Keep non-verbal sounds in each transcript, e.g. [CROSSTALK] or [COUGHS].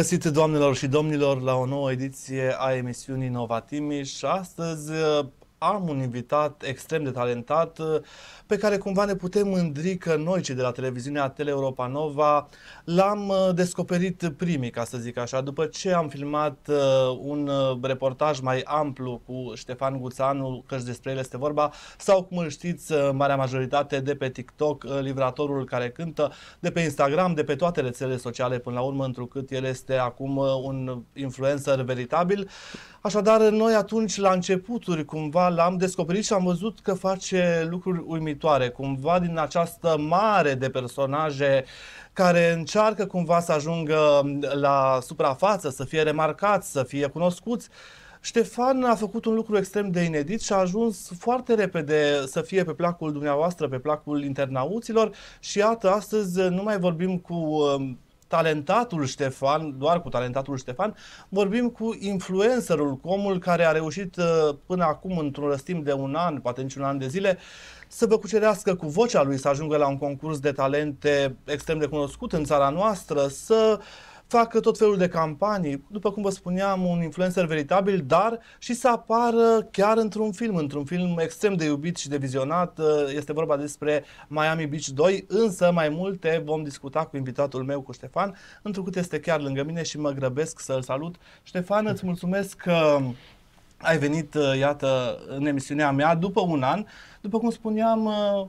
găsit, doamnelor și domnilor, la o nouă ediție a emisiunii Nova Timiș. Astăzi am un invitat extrem de talentat uh, pe care cumva ne putem mândri că noi cei de la televiziunea Tele Europa Nova l-am uh, descoperit primii, ca să zic așa, după ce am filmat uh, un reportaj mai amplu cu Ștefan Guțanu, căci despre el este vorba, sau cum îl știți, marea majoritate de pe TikTok, livratorul care cântă, de pe Instagram, de pe toate rețelele sociale, până la urmă, întrucât el este acum un influencer veritabil. Așadar, noi atunci, la începuturi, cumva l-am descoperit și am văzut că face lucruri uimitoare, cumva din această mare de personaje care încearcă cumva să ajungă la suprafață, să fie remarcați, să fie cunoscuți. Ștefan a făcut un lucru extrem de inedit și a ajuns foarte repede să fie pe placul dumneavoastră, pe placul internauților și iată, astăzi nu mai vorbim cu talentatul Ștefan, doar cu talentatul Ștefan, vorbim cu influencerul Comul care a reușit uh, până acum, într-un răstim de un an, poate nici un an de zile, să vă cucerească cu vocea lui, să ajungă la un concurs de talente extrem de cunoscut în țara noastră, să uh, facă tot felul de campanii, după cum vă spuneam, un influencer veritabil, dar și să apară chiar într-un film, într-un film extrem de iubit și de vizionat. Uh, este vorba despre Miami Beach 2, însă mai multe vom discuta cu invitatul meu, cu Ștefan, întrucât este chiar lângă mine și mă grăbesc să-l salut. Ștefan, îți mulțumesc că ai venit, uh, iată, în emisiunea mea după un an. După cum spuneam, uh,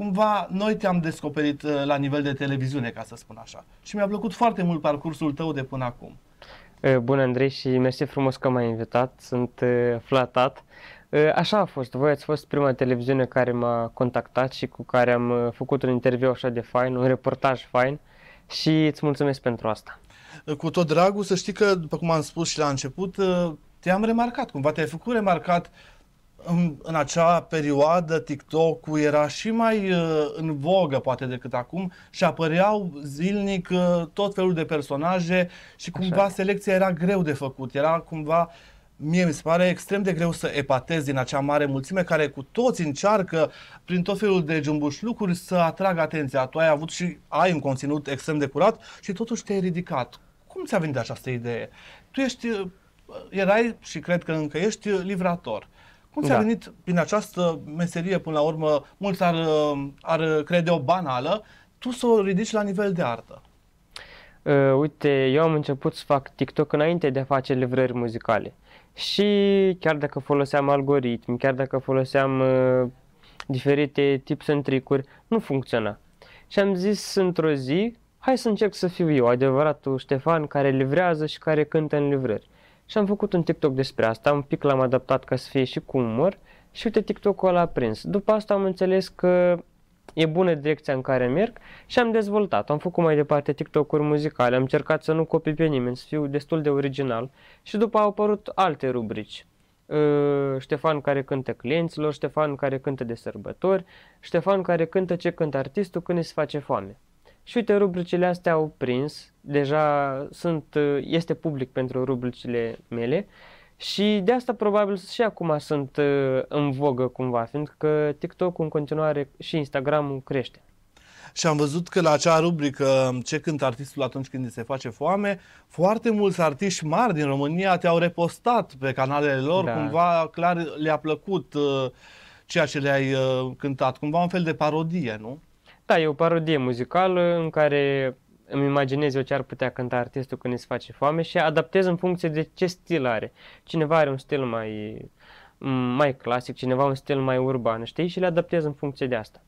cumva noi te-am descoperit uh, la nivel de televiziune, ca să spun așa. Și mi-a plăcut foarte mult parcursul tău de până acum. Bună, Andrei, și mersi frumos că m-ai invitat. Sunt flatat. Așa a fost. Voi ați fost prima televiziune care m-a contactat și cu care am uh, făcut un interviu așa de fain, un reportaj fain și îți mulțumesc pentru asta. Cu tot dragul, să știi că, după cum am spus și la început, te-am remarcat, cumva te-ai făcut remarcat în, în acea perioadă TikTok-ul era și mai uh, în vogă poate decât acum și apăreau zilnic uh, tot felul de personaje și cumva Așa. selecția era greu de făcut, era cumva Mie mi se pare extrem de greu să epatez din acea mare mulțime care cu toți încearcă prin tot felul de jumbuș lucruri să atragă atenția. Tu ai avut și ai un conținut extrem de curat și totuși te-ai ridicat. Cum ți-a venit această idee? Tu ești, uh, erai și cred că încă ești livrator. Uh, cum s-a da. venit prin această meserie, până la urmă, mulți ar, ar crede o banală, tu să o ridici la nivel de artă? Uh, uite, eu am început să fac TikTok înainte de a face livrări muzicale. Și chiar dacă foloseam algoritmi, chiar dacă foloseam uh, diferite tips and tricuri, nu funcționa. Și am zis într-o zi, hai să încerc să fiu eu, adevăratul Ștefan care livrează și care cântă în livrări. Și am făcut un TikTok despre asta, un pic l-am adaptat ca să fie și cu umor și uite TikTok-ul ăla a prins. După asta am înțeles că e bună direcția în care merg și am dezvoltat. Am făcut mai departe TikTok-uri muzicale, am încercat să nu copii pe nimeni, să fiu destul de original și după au apărut alte rubrici. Ă, Ștefan care cântă clienților, Ștefan care cântă de sărbători, Ștefan care cântă ce cântă artistul când îi se face foame. Și uite, rubricile astea au prins, deja sunt, este public pentru rubricile mele și de asta probabil și acum sunt uh, în vogă cumva, fiindcă tiktok în continuare și Instagram-ul crește. Și am văzut că la acea rubrică um, Ce cântă artistul atunci când îi se face foame, foarte mulți artiști mari din România te-au repostat pe canalele lor, da. cumva clar le-a plăcut uh, ceea ce le-ai uh, cântat, cumva un fel de parodie, nu? Da, e o parodie muzicală în care îmi imaginez eu ce ar putea cânta artistul când îi se face foame și adaptez în funcție de ce stil are. Cineva are un stil mai, mai clasic, cineva un stil mai urban, știi? Și le adaptez în funcție de asta.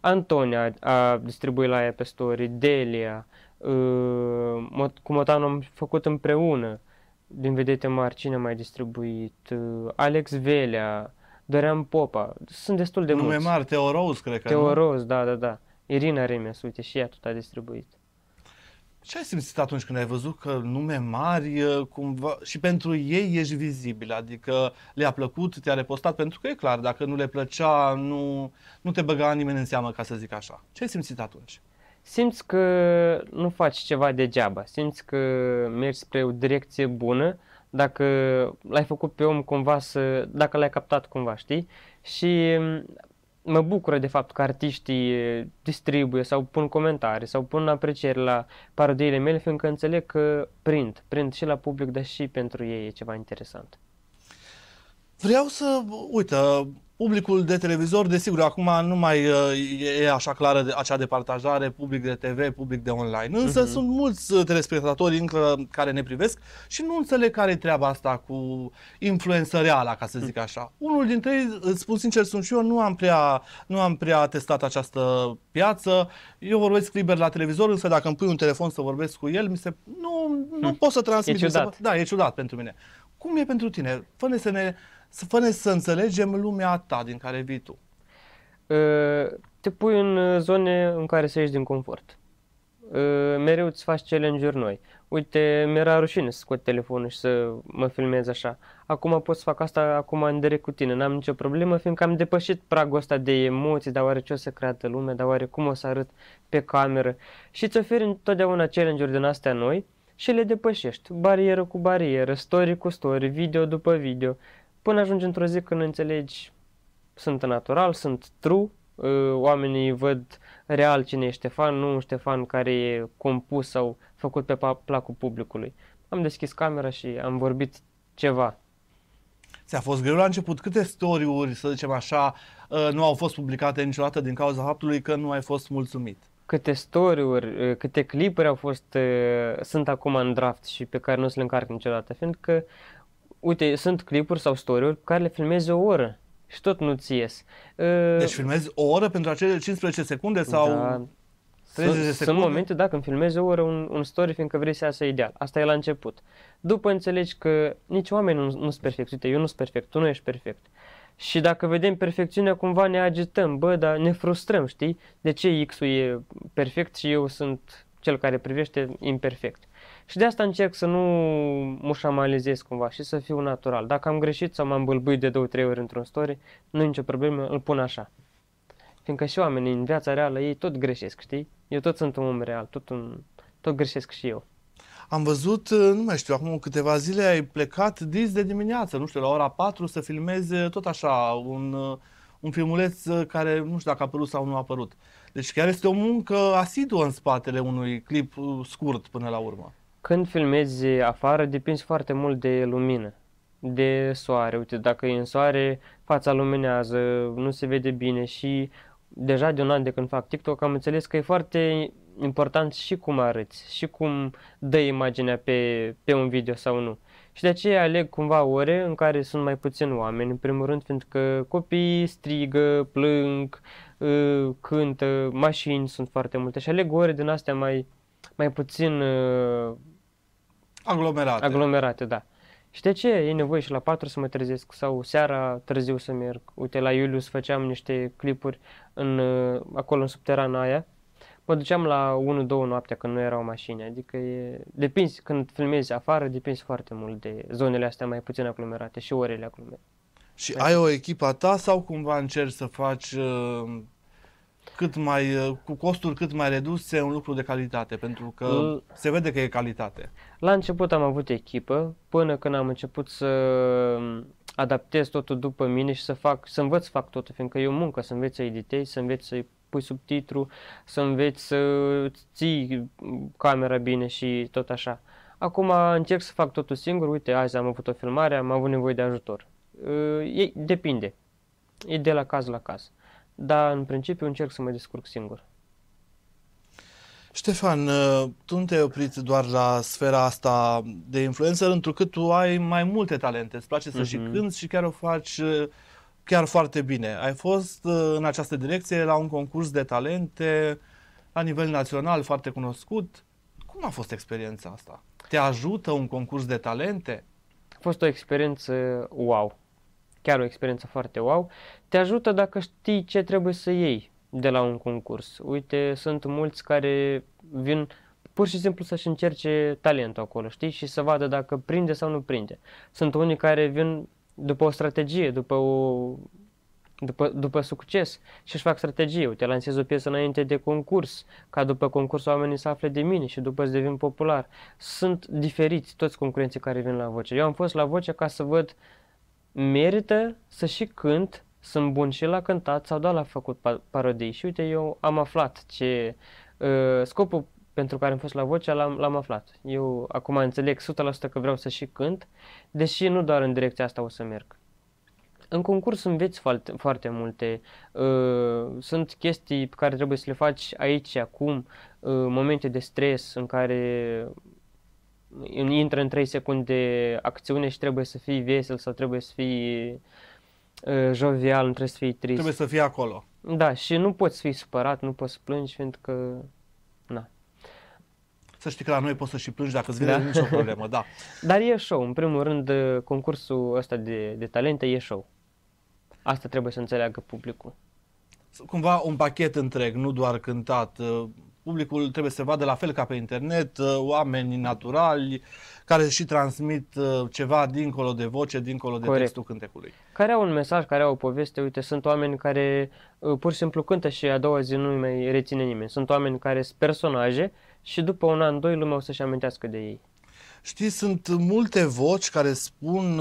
Antonia a distribuit la ea pe story, Delia, uh, cu Motan am făcut împreună, din vedete mari, cine mai distribuit, uh, Alex Velea, Doream Popa, sunt destul de Nume mulți. Nume mari, Teo Rose, cred că. Teo Rose, da, da, da. Irina Remes, uite, și ea tot a distribuit. Ce ai simțit atunci când ai văzut că nume mari cumva, și pentru ei ești vizibil? Adică le-a plăcut, te-a repostat? Pentru că e clar, dacă nu le plăcea, nu, nu te băga nimeni în seamă, ca să zic așa. Ce ai simțit atunci? Simți că nu faci ceva degeaba, simți că mergi spre o direcție bună, dacă l-ai făcut pe om cumva să, dacă l-ai captat cumva, știi? Și mă bucură de fapt că artiștii distribuie sau pun comentarii sau pun aprecieri la parodiile mele, fiindcă înțeleg că print, print și la public, dar și pentru ei e ceva interesant. Vreau să, uite, publicul de televizor, desigur, acum nu mai uh, e așa clară de, acea departajare public de TV, public de online. Însă uh-huh. sunt mulți uh, telespectatori încă care ne privesc și nu înțeleg care e treaba asta cu influență reală, ca să zic mm. așa. Unul dintre ei, îți spun sincer, sunt și eu, nu am prea, nu am prea testat această piață. Eu vorbesc liber la televizor, însă dacă îmi pui un telefon să vorbesc cu el, mi se, nu, nu hmm. pot să transmit. E ciudat. Se, da, e ciudat pentru mine. Cum e pentru tine? Fă-ne să ne să fă să înțelegem lumea ta din care vii tu. Ă, te pui în ă, zone în care să ieși din confort. Ă, mereu îți faci challenge-uri noi. Uite, mi-era rușine să scot telefonul și să mă filmez așa. Acum pot să fac asta acum în direct cu tine, n-am nicio problemă, fiindcă am depășit pragul ăsta de emoții, dar oare ce o să creadă lumea, dar oare cum o să arăt pe cameră. Și îți oferi întotdeauna challenge-uri din astea noi și le depășești, barieră cu barieră, story cu story, video după video până ajungi într-o zi când înțelegi sunt natural, sunt true, uh, oamenii văd real cine e Ștefan, nu un Ștefan care e compus sau făcut pe placul publicului. Am deschis camera și am vorbit ceva. Ți-a fost greu la început? Câte story-uri, să zicem așa, uh, nu au fost publicate niciodată din cauza faptului că nu ai fost mulțumit? Câte story-uri, uh, câte clipuri au fost, sunt acum în draft și pe care nu o să le încarc niciodată, fiindcă uite, sunt clipuri sau story-uri pe care le filmezi o oră și tot nu ți ies. Uh, deci filmezi o oră pentru acele 15 secunde sau da, 30 de secunde? Sunt momente, da, când filmezi o oră un, un story, fiindcă vrei să iasă ideal. Asta e la început. După înțelegi că nici oamenii nu, nu sunt perfecti. Uite, eu nu sunt perfect, tu nu ești perfect. Și dacă vedem perfecțiunea, cumva ne agităm, bă, dar ne frustrăm, știi? De ce X-ul e perfect și eu sunt cel care privește imperfect. Uh, și de asta încerc să nu mușamalizez cumva și să fiu natural. Dacă am greșit sau m-am bâlbuit de două, trei ori într-un story, nu e nicio problemă, îl pun așa. Fiindcă și oamenii în viața reală, ei tot greșesc, știi? Eu tot sunt un om real, tot, un, tot greșesc și eu. Am văzut, nu mai știu, acum câteva zile ai plecat dis de dimineață, nu știu, la ora 4 să filmeze tot așa un, un filmuleț care nu știu dacă a apărut sau nu a apărut. Deci chiar este o muncă asiduă în spatele unui clip uh, scurt până la urmă. Când filmezi afară, depinzi foarte mult de lumină, de soare. Uite, dacă e în soare, fața luminează, nu se vede bine și deja de un an de când fac TikTok am înțeles că e foarte important și cum arăți și cum dă imaginea pe, pe un video sau nu. Și de aceea aleg cumva ore în care sunt mai puțini oameni, în primul rând fiindcă copiii strigă, plâng, ă, cântă, mașini sunt foarte multe și aleg ore din astea mai mai puțin uh, aglomerate. aglomerate, da. Și de ce e nevoie și la 4 să mă trezesc sau seara târziu să merg? Uite, la Iulius făceam niște clipuri în, uh, acolo în subterana aia. Mă duceam la 1-2 noaptea când nu erau mașini, adică e... depinzi, când filmezi afară, depinzi foarte mult de zonele astea mai puțin aglomerate și orele aglomerate. Și ai o echipă a ta sau cumva încerci să faci uh, cât mai, uh, cu costuri cât mai reduse un lucru de calitate, pentru că L- uh. se vede că e calitate. La început am avut echipă, până când am început să um, adaptez totul după mine și să fac, să învăț să fac totul, fiindcă e o muncă, să înveți să editezi, să înveți să pui subtitru, să înveți să ții camera bine și tot așa. Acum încerc să fac totul singur, uite, azi am avut o filmare, am avut nevoie de ajutor. Uh, e, depinde. E de la caz la caz dar în principiu încerc să mă descurc singur. Ștefan, uh, tu nu te-ai oprit doar la sfera asta de influencer, întrucât tu ai mai multe talente. Îți place să mm-hmm. și mhm. cânti și chiar o faci uh, chiar foarte bine. Ai fost uh, în această direcție la un concurs de talente la nivel național foarte cunoscut. Cum a fost experiența asta? Te ajută un concurs de talente? A fost o experiență wow chiar o experiență foarte wow, te ajută dacă știi ce trebuie să iei de la un concurs. Uite, sunt mulți care vin pur și simplu să-și încerce talentul acolo, știi, și să vadă dacă prinde sau nu prinde. Sunt unii care vin după o strategie, după o după, după succes și își fac strategie. Uite, lansez o piesă înainte de concurs, ca după concurs oamenii să afle de mine și după să devin popular. Sunt diferiți toți concurenții care vin la voce. Eu am fost la voce ca să văd merită să și cânt, sunt bun și la cântat sau doar la făcut parodii. Și uite, eu am aflat ce uh, scopul pentru care am fost la Vocea l-am, l-am aflat. Eu acum înțeleg 100% că vreau să și cânt, deși nu doar în direcția asta o să merg. În concurs înveți foarte, foarte multe. Uh, sunt chestii pe care trebuie să le faci aici și acum, uh, momente de stres în care intră în 3 secunde acțiune și trebuie să fii vesel sau trebuie să fii uh, jovial, nu trebuie să fii trist. Trebuie să fii acolo. Da, și nu poți fi supărat, nu poți să plângi, pentru că... Na. Să știi că la noi poți să și plângi dacă îți da. vine da. nicio problemă, da. [LAUGHS] Dar e show, în primul rând, concursul ăsta de, de talente e show. Asta trebuie să înțeleagă publicul. Cumva un pachet întreg, nu doar cântat, publicul trebuie să vadă la fel ca pe internet, uh, oameni naturali care și transmit uh, ceva dincolo de voce, dincolo de Corect. textul cântecului. Care au un mesaj, care au o poveste, uite, sunt oameni care uh, pur și simplu cântă și a doua zi nu mai reține nimeni. Sunt oameni care sunt personaje și după un an, doi, lumea o să-și amintească de ei. Știi, sunt multe voci care spun,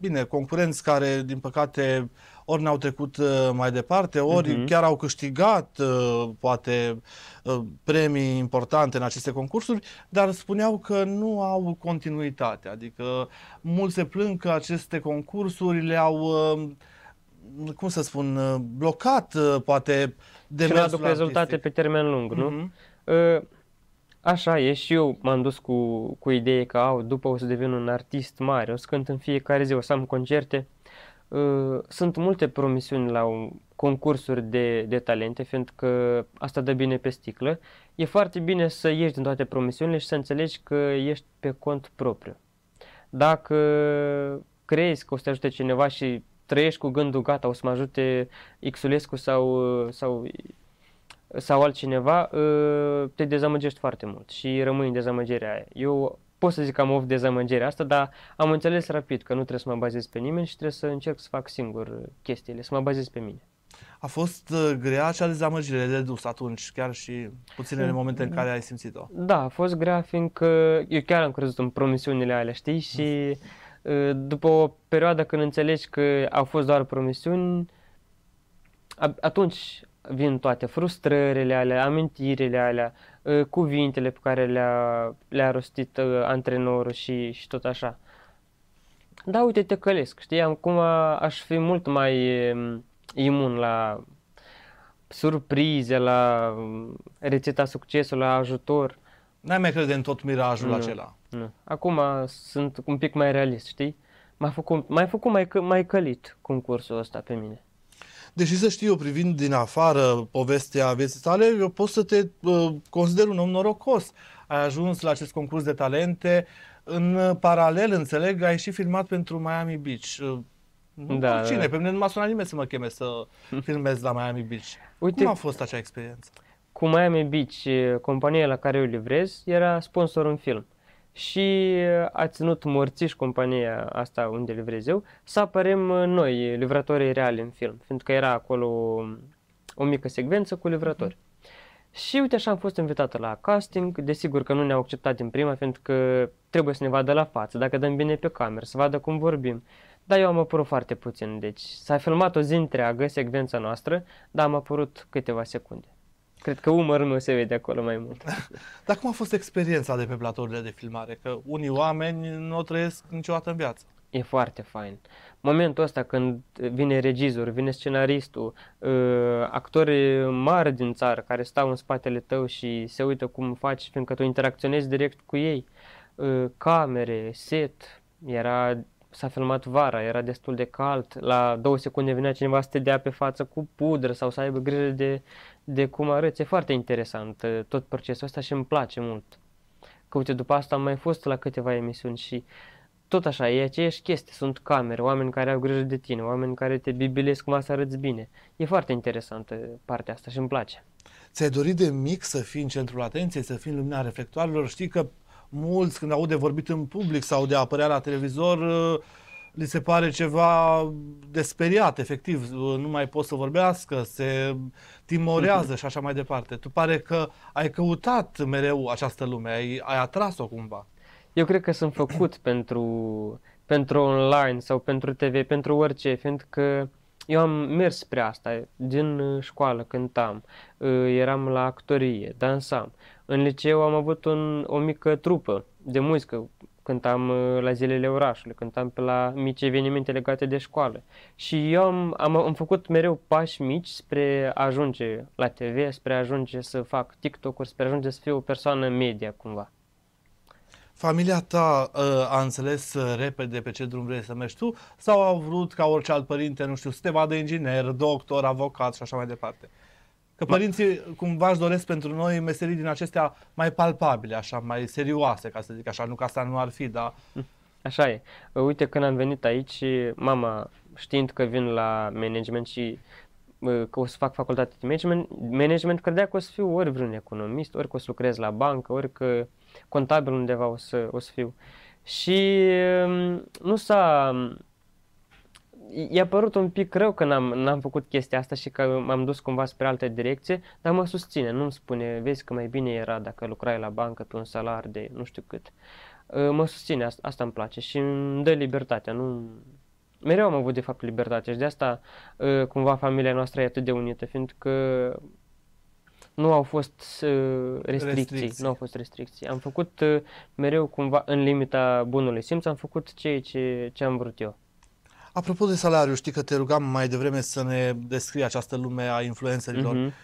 bine, concurenți care, din păcate, uh, ori n-au trecut uh, mai departe, ori uh-huh. chiar au câștigat uh, poate uh, premii importante în aceste concursuri, dar spuneau că nu au continuitate. Adică mulți se plâng că aceste concursuri le-au cum să spun, blocat poate de Și aduc rezultate artistic. pe termen lung, nu? Mm-hmm. Așa e și eu m-am dus cu, cu idee că au, după o să devin un artist mare, o să cânt în fiecare zi, o să am concerte. Ă, sunt multe promisiuni la un concursuri de, de talente, fiindcă asta dă bine pe sticlă. E foarte bine să ieși din toate promisiunile și să înțelegi că ești pe cont propriu. Dacă crezi că o să te ajute cineva și trăiești cu gândul gata, o să mă ajute Xulescu sau, sau, sau altcineva, ă, te dezamăgești foarte mult și rămâi în dezamăgirea aia. Eu pot să zic că am avut dezamăgirea asta, dar am înțeles rapid că nu trebuie să mă bazez pe nimeni și trebuie să încerc să fac singur chestiile, să mă bazez pe mine. A fost uh, grea acea dezamăgire de dus atunci, chiar și puținele momente în care ai simțit-o. Da, a fost grea fiindcă eu chiar am crezut în promisiunile alea, știi? Și uh, după o perioadă când înțelegi că au fost doar promisiuni, atunci vin toate frustrările alea, amintirile alea, uh, cuvintele pe care le-a, le-a rostit uh, antrenorul și, și tot așa. Da, uite, te călesc, știi, acum aș fi mult mai um, imun la surprize, la um, rețeta succesului, la ajutor. N-ai mai crede în tot mirajul nu, acela. Nu. Acum sunt un pic mai realist, știi? M-a făcut, m-a făcut mai, mai călit concursul ăsta pe mine deși să știu eu privind din afară povestea vieții tale, eu pot să te uh, consider un om norocos. Ai ajuns la acest concurs de talente, în paralel, înțeleg, ai și filmat pentru Miami Beach. Uh, da, cu da, cine? Da. Pe mine nu m-a sunat nimeni să mă cheme să [LAUGHS] filmez la Miami Beach. Uite, Cum a fost acea experiență? Cu Miami Beach, uh, compania la care eu livrez, era sponsor în film. Uh, și uh, a ținut morțiș compania asta unde livrez eu să apărem uh, noi, livratorii reali în film, pentru că era acolo um, o mică secvență cu livratori. Mhm. Și uite așa am fost invitată la casting, desigur că nu ne-au acceptat din prima pentru că trebuie să ne vadă la față, dacă dăm bine pe cameră, să vadă cum vorbim. Dar eu am apărut foarte puțin, deci s-a filmat o zi întreagă secvența noastră, dar am apărut câteva secunde. Cred că umărul meu se vede acolo mai mult. [LAUGHS] Dar cum a fost experiența de pe platourile de filmare? Că unii oameni nu o trăiesc niciodată în viață. E foarte fain. Momentul ăsta când vine regizor, vine scenaristul, ă, actori mari din țară care stau în spatele tău și se uită cum faci, fiindcă tu interacționezi direct cu ei, ă, camere, set, era s-a filmat vara, era destul de cald, la două secunde venea cineva să te dea pe față cu pudră sau să aibă grijă de de cum arăți, e foarte interesant uh, tot procesul ăsta și îmi place mult. Că uite, după asta am mai fost la câteva emisiuni și tot așa, e aceeași chestie, sunt camere, oameni care au grijă de tine, oameni care te bibilesc cum să arăți bine. E foarte interesantă partea asta și îmi place. Ți-ai dorit de mic să fii în centrul atenției, să fii în lumina reflectoarelor? Știi că mulți când aud de vorbit în public sau de apărea la televizor uh, li se pare ceva desperiat, efectiv, nu mai pot să vorbească, se timorează și așa mai departe. Tu pare că ai căutat mereu această lume, ai, ai atras-o cumva. Eu cred că sunt făcut [COUGHS] pentru, pentru online sau pentru TV, pentru orice, fiindcă eu am mers spre asta, din școală cântam, uh, eram la actorie, dansam. În liceu am avut un, o mică trupă de muzică cântam uh, la zilele orașului, cântam pe la mici evenimente legate de școală. Și eu am, am, am făcut mereu pași mici spre a ajunge la TV, spre a ajunge să fac TikTok-uri, spre a ajunge să fiu o persoană media cumva. Familia ta uh, a înțeles uh, repede pe ce drum vrei să mergi tu sau au vrut ca orice alt părinte, nu știu, să te vadă inginer, doctor, avocat și așa mai departe? Uh, Că da. părinții cumva își doresc pentru noi meserii din acestea mai palpabile, așa, mai serioase, ca să zic așa, nu că asta nu ar fi, dar... Așa e. Uite, când am venit aici, mama, știind că vin la management și că o să fac facultate de management, management credea că o să fiu ori vreun economist, ori că o să lucrez la bancă, ori că contabil undeva o să, o să fiu. Și mm, nu s-a i-a părut un pic rău că n-am, n-am făcut chestia asta și că m-am dus cumva spre altă direcție, dar mă susține, nu-mi spune, vezi că mai bine era dacă lucrai la bancă pe un salar de nu știu cât. Mă susține, asta, asta îmi place și îmi dă libertatea, nu... Mereu am avut de fapt libertate și de asta cumva familia noastră e atât de unită, fiindcă nu au fost restricții, restricții, nu au fost restricții. Am făcut mereu cumva în limita bunului simț, am făcut ceea ce, ce am vrut eu. Apropo de salariu, știi că te rugam mai devreme să ne descrii această lume a influencerilor. Mm-hmm.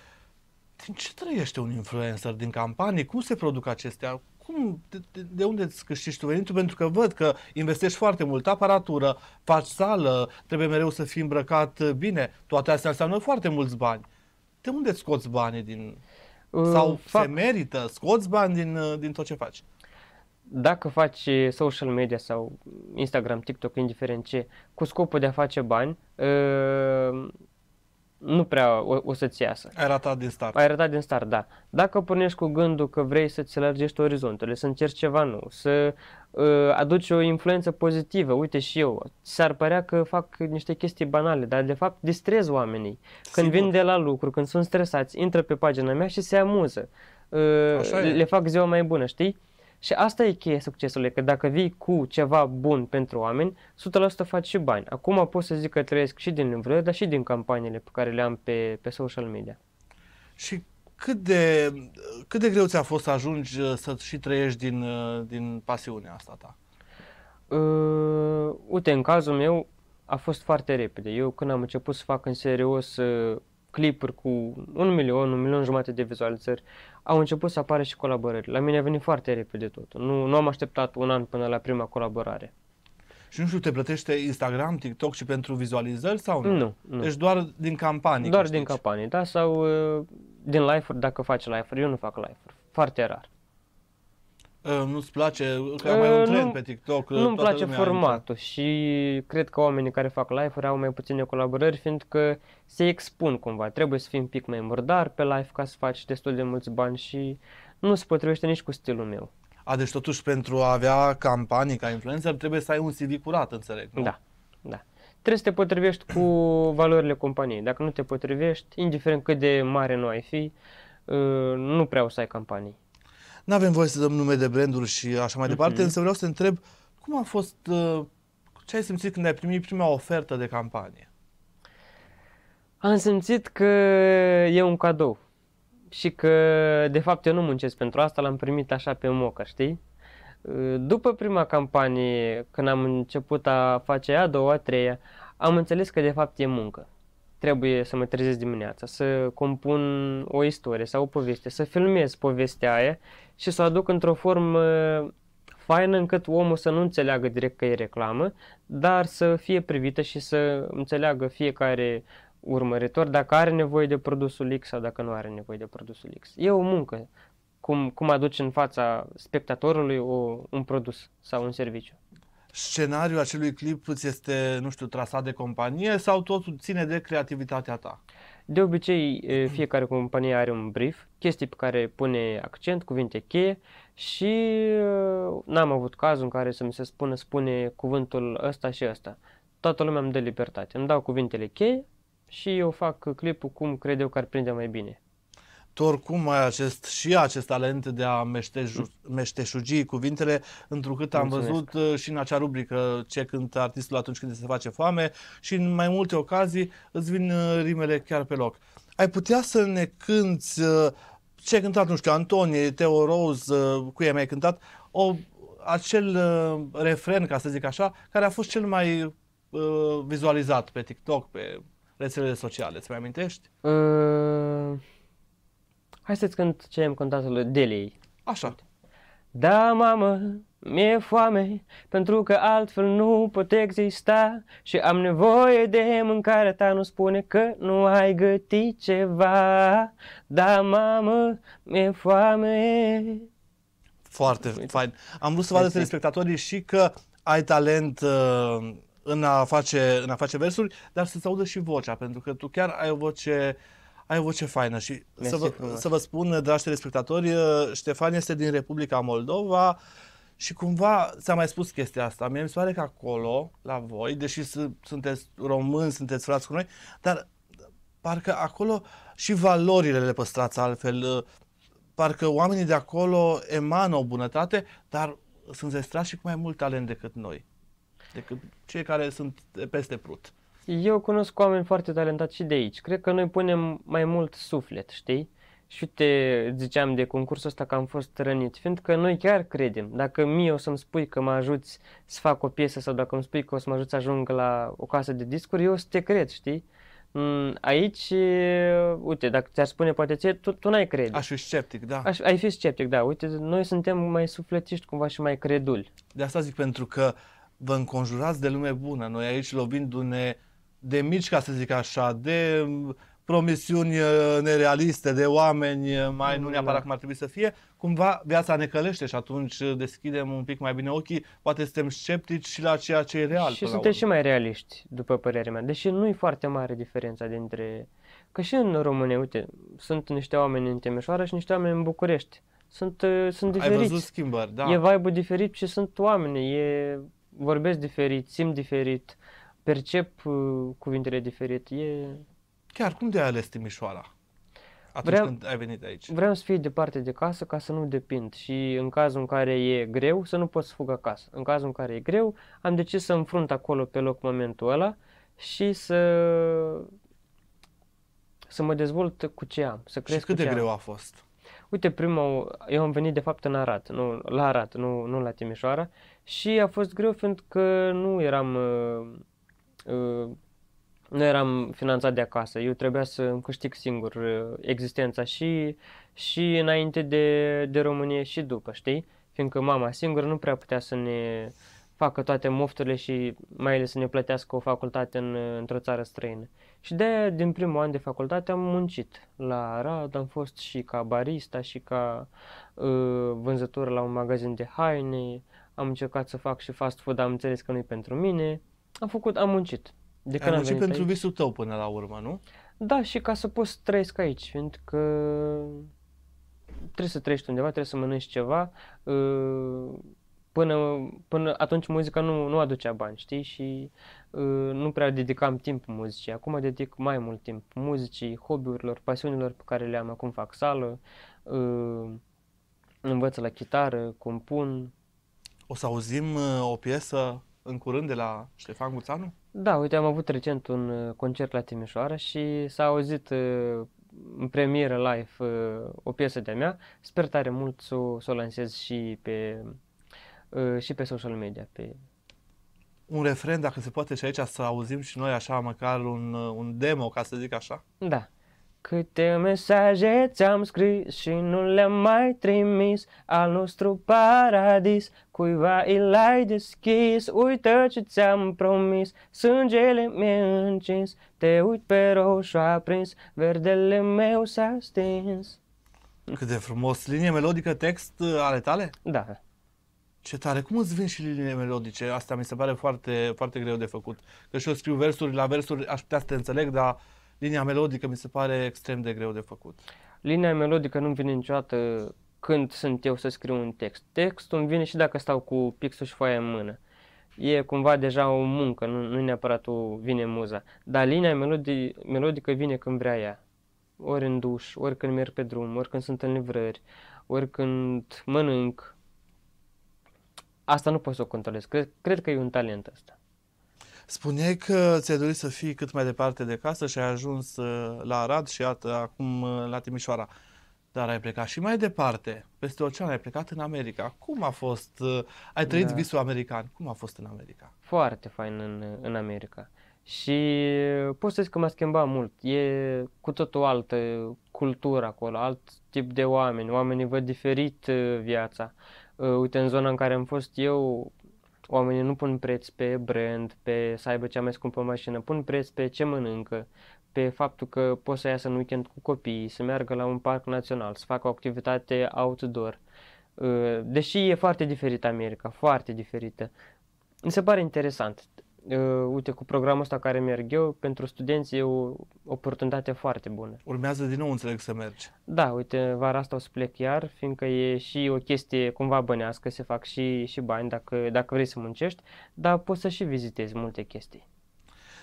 Din ce trăiește un influencer? Din campanii? Cum se produc acestea? Cum, de, de unde îți câștigi tu venitul? Pentru că văd că investești foarte mult aparatură, faci sală, trebuie mereu să fii îmbrăcat bine. Toate astea înseamnă foarte mulți bani. De unde scoți banii din... Uh, sau fac... se merită? Scoți bani din, din tot ce faci? dacă faci eh, social media sau Instagram, TikTok, indiferent ce, cu scopul de a face bani, uh, nu prea o, o să-ți iasă. Ai ratat din start. Ai ratat din start, da. Dacă pornești cu gândul că vrei să-ți lărgești orizonturile, să încerci ceva nou, să uh, aduci o influență pozitivă, uite și eu, s-ar părea că fac niște chestii banale, dar de fapt distrez oamenii. Când Sigur. vin de la lucru, când sunt stresați, intră pe pagina mea și se amuză. Uh, le fac ziua mai bună, știi? Și asta e cheia succesului, că dacă vii cu ceva bun pentru oameni, 100% faci și bani. Acum pot să zic că trăiesc și din livrări, dar și din campaniile pe care le am pe, pe social media. Și cât de, cât de greu ți-a fost să ajungi uh, să și trăiești din, uh, din pasiunea asta ta? Uh, uite, în cazul meu a fost foarte repede. Eu când am început să fac în serios uh, clipuri cu un milion, un milion jumate de vizualizări, au început să apară și colaborări. La mine a venit foarte repede tot. Nu, nu am așteptat un an până la prima colaborare. Și nu știu, te plătește Instagram, TikTok și pentru vizualizări sau nu? Nu. nu. Deci doar din campanii. Doar din campanii, da, sau uh, din live-uri dacă faci live-uri. Eu nu fac live-uri, foarte rar. Nu-ți place? Că mai un trend pe TikTok. Nu-mi place formatul și cred că oamenii care fac live-uri au mai puține colaborări fiindcă se expun cumva. Trebuie să fii un pic mai murdar pe live ca să faci destul de mulți bani și nu se potrivește nici cu stilul meu. A, deci totuși pentru a avea campanii ca influencer trebuie să ai un CV curat, înțeleg, nu? Da, da. Trebuie să te potrivești cu [COUGHS] valorile companiei. Dacă nu te potrivești, indiferent cât de mare nu ai fi, uh, nu prea o să ai campanii nu avem voie să dăm nume de branduri și așa mai departe, mm-hmm. însă vreau să întreb cum a fost, uh, ce ai simțit când ai primit prima ofertă de campanie? Am simțit că e un cadou și că de fapt eu nu muncesc pentru asta, l-am primit așa pe mocă, știi? Uh, după prima campanie, când am început a face a doua, a treia, am înțeles că de fapt e muncă trebuie să mă trezesc dimineața, să compun o istorie sau o poveste, să filmez povestea aia și să o aduc într-o formă faină încât omul să nu înțeleagă direct că e reclamă, dar să fie privită și să înțeleagă fiecare urmăritor dacă are nevoie de produsul X sau dacă nu are nevoie de produsul X. E o muncă, cum, cum aduci în fața spectatorului o, un produs sau un serviciu scenariul acelui clip îți este, nu știu, trasat de companie sau totul ține de creativitatea ta? De obicei, fiecare companie are un brief, chestii pe care pune accent, cuvinte cheie și n-am avut cazul în care să mi se spună, spune cuvântul ăsta și ăsta. Toată lumea îmi dă libertate, îmi dau cuvintele cheie și eu fac clipul cum cred eu că ar prinde mai bine tu oricum ai acest, și acest talent de a meșteșu, meșteșugi cuvintele, întrucât am Mulțumesc. văzut uh, și în acea rubrică ce cântă artistul atunci când se face foame și în mai multe ocazii îți vin uh, rimele chiar pe loc. Ai putea să ne cânți uh, ce ai cântat, nu știu, Antonie, Teo Rose, cu ei mai cântat, o, acel refren, ca să zic așa, care a fost cel mai vizualizat pe TikTok, pe rețelele sociale. Îți mai amintești? Uh... Hai să-ți cânt am cântat lui Deliei. Așa. Da, mamă, mi-e foame, pentru că altfel nu pot exista și am nevoie de mâncare ta, nu spune că nu ai gătit ceva. Da, mamă, mi-e foame. Foarte Uite. fain. Am vrut să vă arăt telespectatorii și că ai talent uh, în, a face, în a face versuri, dar să-ți audă și vocea, pentru că tu chiar ai o voce uh, ai ce faină și să vă, să vă spun, dragi telespectatori, uh, Ștefan este din Republica Moldova și cumva ți a mai spus chestia asta. Mie mi se pare că acolo, la voi, deși sunteți români, sunteți frați cu noi, dar parcă acolo și valorile le păstrați altfel. Uh, parcă oamenii de acolo emană o bunătate, dar sunt zestrați și cu mai mult talent decât noi, decât cei care sunt peste prut. Eu cunosc oameni foarte talentați și de aici. Cred că noi punem mai mult suflet, știi? Și te ziceam de concursul ăsta că am fost rănit, fiindcă noi chiar credem. Dacă mie o să-mi spui că mă ajuți să fac o piesă sau dacă îmi spui că o să mă ajuți să ajung la o casă de discuri, eu o să te cred, știi? Mm, aici, uite, dacă ți-ar spune poate ție, tu, tu n-ai crede. Aș fi sceptic, da. Aș, ai fi sceptic, da. Uite, noi suntem mai sufletiști cumva și mai creduli. De asta zic, pentru că vă înconjurați de lume bună. Noi aici, lovindu-ne de mici, ca să zic așa, de mm, promisiuni uh, nerealiste, de oameni uh, mai nu mm, neapărat da. cum ar trebui să fie, cumva viața ne călește și atunci uh, deschidem un pic mai bine ochii, poate suntem sceptici și la ceea ce e real. Și suntem și mai realiști, după părerea mea, deși nu e foarte mare diferența dintre... Că și în România, uite, sunt niște oameni în Timișoara și niște oameni în București. Sunt, sunt diferiți. Ai văzut schimbări, da. E vibe diferit și sunt oameni, e... vorbesc diferit, simt diferit. Uh, percep uh, cuvintele diferit. E... Chiar cum de ai ales Timișoara? Atunci vreau, când ai venit aici. Vreau să fiu departe de casă ca să nu depind și în cazul în care e greu să nu pot să fug acasă. În cazul în care e greu am decis să înfrunt acolo pe loc momentul ăla și să să mă dezvolt cu ce am, să cresc și cât cu de ce greu am. a fost? Uite, prima, eu am venit de fapt în Arat, nu, la Arat, nu, nu la Timișoara și a fost greu fiindcă nu eram uh, Ă, nu eram finanțat de acasă, eu trebuia să îmi câștig singur ă, existența și, și înainte de, de România și după, știi? Fiindcă mama singură nu prea putea să ne facă toate mofturile și mai ales să ne plătească o facultate în, într-o țară străină. Și de din primul an de facultate am muncit la Rad, am fost și ca barista și ca uh, vânzător la un magazin de haine, am încercat să fac și fast food, am înțeles că nu-i pentru mine, am făcut, am muncit. De când am, am muncit pentru aici. visul tău până la urmă, nu? Da, și ca să poți să trăiesc aici, că trebuie să trăiești undeva, trebuie să mănânci ceva. Uh, până, până atunci muzica nu, nu aducea bani, știi? Și uh, nu prea dedicam timp muzicii. Acum dedic mai mult timp muzicii, hobby-urilor, pasiunilor pe care le am. Acum fac sală, uh, învăț la chitară, compun. O să auzim o piesă în curând de la Ștefan Guțanu? Da, uite, am avut recent un uh, concert la Timișoara și s-a auzit uh, în premieră live uh, o piesă de-a mea. Sper tare mult să o, să o lansez și pe, și pe social media, pe un refren, dacă se poate și aici să auzim și noi așa măcar un, un demo, ca să zic așa? Da. Câte mesaje ți-am scris și nu le-am mai trimis Al nostru paradis, cuiva îl ai deschis Uită ce ți-am promis, sângele mi-e încins Te uit pe roșu aprins, verdele meu s-a stins Cât de frumos! Linie melodică, text uh, ale tale? Da. Ce tare! Cum îți vin și liniile melodice? Asta mi se pare foarte, foarte greu de făcut. Că și eu scriu versuri la versuri, aș putea să te înțeleg, dar linia melodică mi se pare extrem de greu de făcut. Linia melodică nu vine niciodată când sunt eu să scriu un text. Textul îmi vine și dacă stau cu pixul și foaia în mână. E cumva deja o muncă, nu, nu neapărat o vine muza. Dar linia melodii, melodică vine când vrea ea. Ori în duș, ori când merg pe drum, ori când sunt în livrări, ori când mănânc. Asta nu pot să o controlez. Cred, cred că e un talent asta. Spuneai că ți-ai dorit să fii cât mai departe de casă și ai ajuns uh, la Arad și iată acum uh, la Timișoara. Dar ai plecat și mai departe, peste ocean, ai plecat în America. Cum a fost? Uh, ai trăit da. visul american. Cum a fost în America? Foarte fain în, în America. Și pot să zic că m-a schimbat mult. E cu totul altă cultură acolo, alt tip de oameni. Oamenii văd diferit viața. Uite, în zona în care am fost eu, Oamenii nu pun preț pe brand, pe să aibă cea mai scumpă mașină, pun preț pe ce mănâncă, pe faptul că poți să iasă în weekend cu copiii, să meargă la un parc național, să facă o activitate outdoor. Ă, deși e foarte diferită America, foarte diferită. Mi se pare interesant uh, uite, cu programul ăsta care merg eu, pentru studenți e o oportunitate foarte bună. Urmează din nou, înțeleg, să mergi. Da, uite, vara asta o să plec iar, fiindcă e și o chestie cumva bănească, se fac și, și bani dacă, dacă vrei să muncești, dar poți să și vizitezi multe chestii.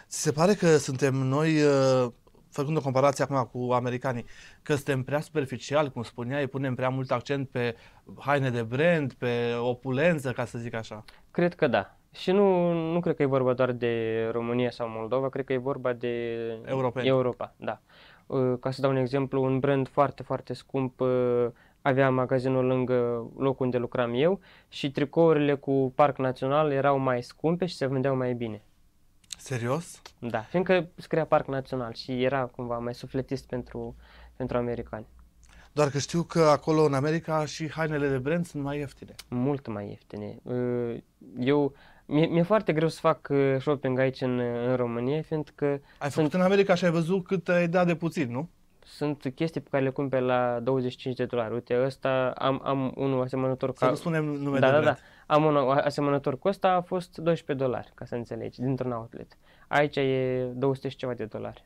Ți se pare că suntem noi, ă, făcând o comparație acum cu americanii, că suntem prea superficiali, cum spuneai, punem prea mult accent pe haine de brand, pe opulență, ca să zic așa? Cred că da. Și nu, nu cred că e vorba doar de România sau Moldova, cred că e vorba de Europeni. Europa. Da. Uh, ca să dau un exemplu, un brand foarte, foarte scump uh, avea magazinul lângă locul unde lucram eu și tricourile cu Parc Național erau mai scumpe și se vândeau mai bine. Serios? Da, fiindcă scria Parc Național și era cumva mai sufletist pentru, pentru americani. Doar că știu că acolo în America și hainele de brand sunt mai ieftine. Mult mai ieftine. Uh, eu mi-e, mi-e foarte greu să fac uh, shopping aici în, uh, în România, fiindcă... Ai făcut sunt, în America și ai văzut cât ai dat de puțin, nu? Sunt chestii pe care le cumperi la 25 de dolari. Uite, ăsta am, am unul asemănător cu... Să nu spunem numele da, de da, da. Am unul asemănător cu ăsta, a fost 12 dolari, ca să înțelegi, dintr-un outlet. Aici e 200 și ceva de dolari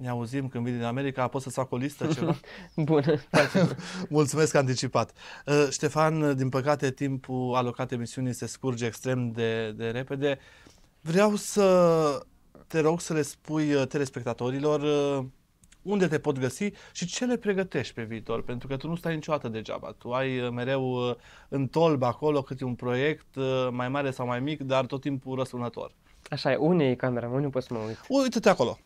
ne auzim când vii din America, pot să-ți fac o listă [LAUGHS] ceva? bun. [LAUGHS] Mulțumesc anticipat! Uh, Ștefan, din păcate, timpul alocat emisiunii se scurge extrem de, de repede. Vreau să te rog să le spui uh, telespectatorilor uh, unde te pot găsi și ce le pregătești pe viitor, pentru că tu nu stai niciodată degeaba. Tu ai mereu în tolb acolo câte un proiect, mai mare sau mai mic, dar tot timpul răsunător. Așa e, unde e camera? Unde poți să mă uit? Uită-te acolo.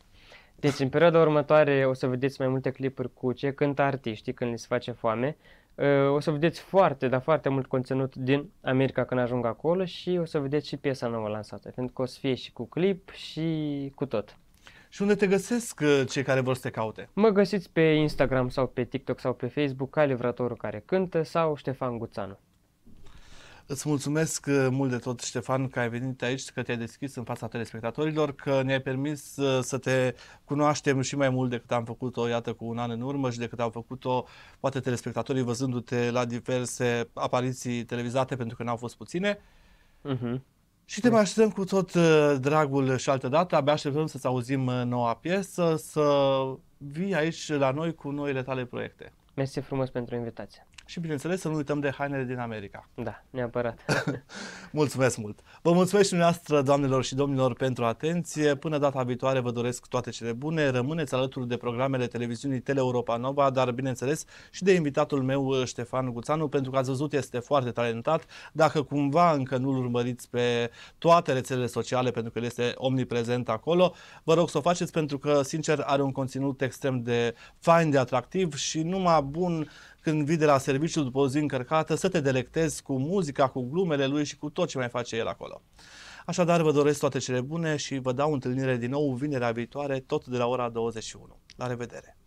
Deci în perioada următoare o să vedeți mai multe clipuri cu ce cântă artiștii când li se face foame. Ă, o să vedeți foarte, dar foarte mult conținut din America când ajung acolo și o să vedeți și piesa nouă lansată, pentru că o să fie și cu clip și cu tot. Și unde te găsesc ă, cei care vor să te caute? Mă găsiți pe Instagram sau pe TikTok sau pe Facebook Calivratorul care cântă sau Ștefan Guțanu. Îți mulțumesc uh, mult de tot, Ștefan, că ai venit aici, că te-ai deschis în fața telespectatorilor, că ne-ai permis uh, să te cunoaștem și mai mult decât am făcut-o, iată, cu un an în urmă și decât au făcut-o, poate, telespectatorii văzându-te la diverse apariții televizate, pentru că n-au fost puține. Uh-huh. Și te mai așteptăm cu tot uh, dragul și altă dată. Abia așteptăm să-ți auzim noua piesă, să vii aici la noi cu noile tale proiecte. Mersi frumos pentru invitație și, bineînțeles, să nu uităm de hainele din America. Da, neapărat. [LAUGHS] mulțumesc mult! Vă mulțumesc și dumneavoastră, doamnelor și domnilor, pentru atenție. Până data viitoare vă doresc toate cele bune. Rămâneți alături de programele televiziunii Europa Nova, dar, bineînțeles, și de invitatul meu, Ștefan Guțanu, pentru că ați văzut, este foarte talentat. Dacă cumva încă nu-l urmăriți pe toate rețelele sociale, pentru că el este omniprezent acolo, vă rog să o faceți pentru că, sincer, are un conținut extrem de fain, de atractiv și numai bun când vii de la serviciu după o zi încărcată, să te delectezi cu muzica, cu glumele lui și cu tot ce mai face el acolo. Așadar, vă doresc toate cele bune și vă dau întâlnire din nou vinerea viitoare, tot de la ora 21. La revedere!